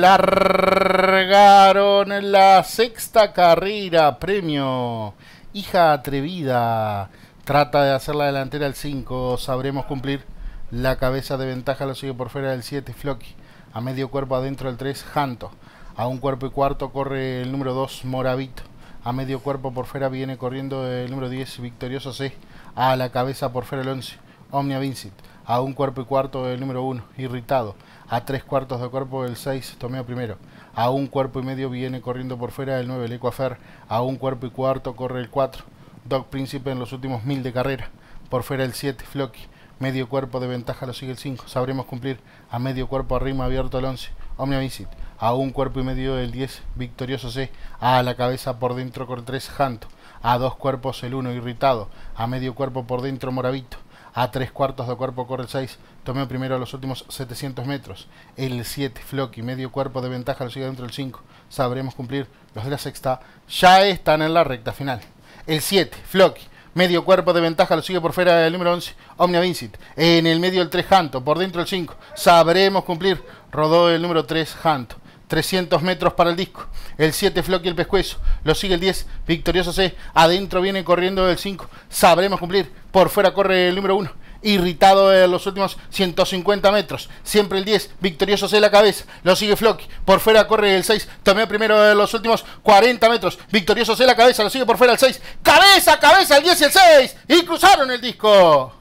Largaron la sexta carrera, premio. Hija atrevida. Trata de hacer la delantera al 5. Sabremos cumplir. La cabeza de ventaja lo sigue por fuera del 7, Floki. A medio cuerpo adentro del 3, Janto. A un cuerpo y cuarto corre el número 2, Moravito. A medio cuerpo por fuera viene corriendo el número 10, Victorioso C. A la cabeza por fuera el 11, Omnia Vincent. A un cuerpo y cuarto el número 1, Irritado a tres cuartos de cuerpo el 6 Tomeo primero. A un cuerpo y medio viene corriendo por fuera el 9 el A un cuerpo y cuarto corre el 4. Doc Príncipe en los últimos mil de carrera. Por fuera el 7 Floki. Medio cuerpo de ventaja lo sigue el 5. Sabremos cumplir. A medio cuerpo arriba abierto el 11. Omnia Visit. A un cuerpo y medio el 10. Victorioso C. A la cabeza por dentro con tres, Janto. A dos cuerpos el 1 irritado. A medio cuerpo por dentro Moravito a tres cuartos de cuerpo corre el 6. Tomeo primero los últimos 700 metros. El 7, Floqui. medio cuerpo de ventaja lo sigue dentro del 5. Sabremos cumplir. Los de la sexta ya están en la recta final. El 7, Floqui. Medio cuerpo de ventaja lo sigue por fuera del número 11, Omnia Vincent. En el medio el 3, Hanto. Por dentro el 5. Sabremos cumplir. Rodó el número 3, Hanto. 300 metros para el disco. El 7 y el pescuezo. Lo sigue el 10. Victorioso C. Adentro viene corriendo el 5. Sabremos cumplir. Por fuera corre el número 1. Irritado en los últimos 150 metros. Siempre el 10. Victorioso C la cabeza. Lo sigue Floki. Por fuera corre el 6. Tomé primero en los últimos 40 metros. Victorioso C la cabeza. Lo sigue por fuera el 6. Cabeza, cabeza el 10 y el 6. Y cruzaron el disco.